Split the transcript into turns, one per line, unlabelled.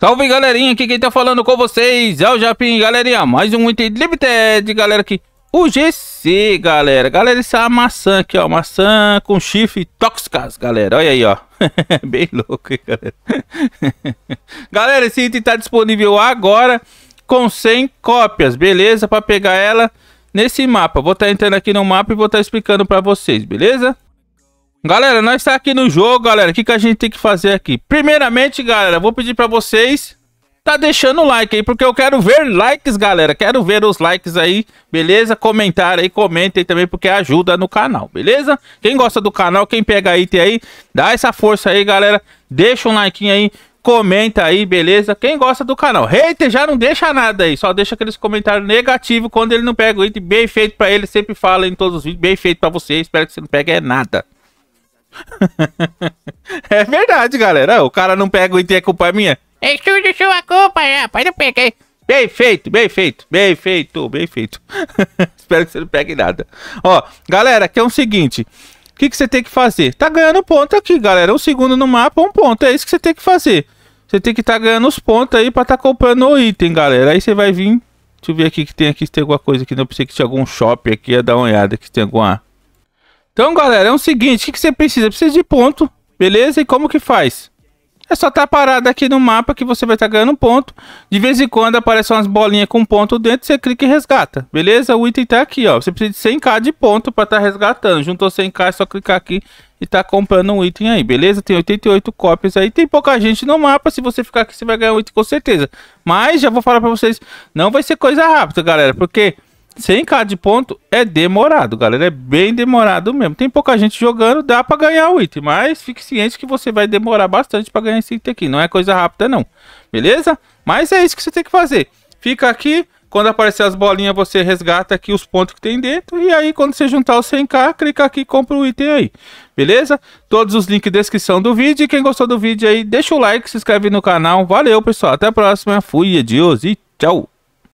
Salve galerinha, aqui quem tá falando com vocês é o Japim, galerinha, mais um de Limited, galera aqui, o GC, galera, galera, essa é maçã aqui, ó, maçã com chifre tóxicas, galera, olha aí, ó, bem louco, galera, galera, esse item tá disponível agora com 100 cópias, beleza, pra pegar ela nesse mapa, vou estar tá entrando aqui no mapa e vou estar tá explicando pra vocês, beleza? Galera, nós está aqui no jogo, galera. O que, que a gente tem que fazer aqui? Primeiramente, galera, vou pedir para vocês tá deixando o like aí, porque eu quero ver likes, galera. Quero ver os likes aí, beleza? Comentar aí, comentem também, porque ajuda no canal, beleza? Quem gosta do canal, quem pega item aí, dá essa força aí, galera. Deixa um like aí, comenta aí, beleza? Quem gosta do canal. Hater já não deixa nada aí, só deixa aqueles comentários negativos quando ele não pega o item. Bem feito pra ele, sempre fala em todos os vídeos, bem feito pra você. Espero que você não pegue é nada. é verdade, galera. O cara não pega o item, é culpa minha. É tudo sua culpa, é, rapaz. Não peguei. Bem feito, bem feito, bem feito, bem feito. Espero que você não pegue nada. Ó, galera, aqui é o seguinte. O que, que você tem que fazer? Tá ganhando ponto aqui, galera. Um segundo no mapa, um ponto. É isso que você tem que fazer. Você tem que estar tá ganhando os pontos aí pra estar tá comprando o item, galera. Aí você vai vir... Deixa eu ver aqui que tem aqui, se tem alguma coisa aqui. Não né? pensei que tinha algum shopping aqui. Ia dar uma olhada que tem alguma... Então, galera, é o seguinte, o que, que você precisa? Precisa de ponto, beleza? E como que faz? É só estar tá parado aqui no mapa que você vai estar tá ganhando ponto. De vez em quando aparecem umas bolinhas com ponto dentro, você clica e resgata. Beleza? O item tá aqui, ó. Você precisa de 100k de ponto para estar tá resgatando. Juntou 100k, é só clicar aqui e tá comprando um item aí, beleza? Tem 88 cópias aí. Tem pouca gente no mapa. Se você ficar aqui, você vai ganhar um item com certeza. Mas já vou falar para vocês, não vai ser coisa rápida, galera. Porque... 100k de ponto é demorado, galera. É bem demorado mesmo. Tem pouca gente jogando, dá para ganhar o item. Mas fique ciente que você vai demorar bastante para ganhar esse item aqui. Não é coisa rápida, não. Beleza? Mas é isso que você tem que fazer. Fica aqui. Quando aparecer as bolinhas, você resgata aqui os pontos que tem dentro. E aí, quando você juntar os 100k, clica aqui e compra o item aí. Beleza? Todos os links na descrição do vídeo. E quem gostou do vídeo aí, deixa o like, se inscreve no canal. Valeu, pessoal. Até a próxima. Fui, adios e tchau.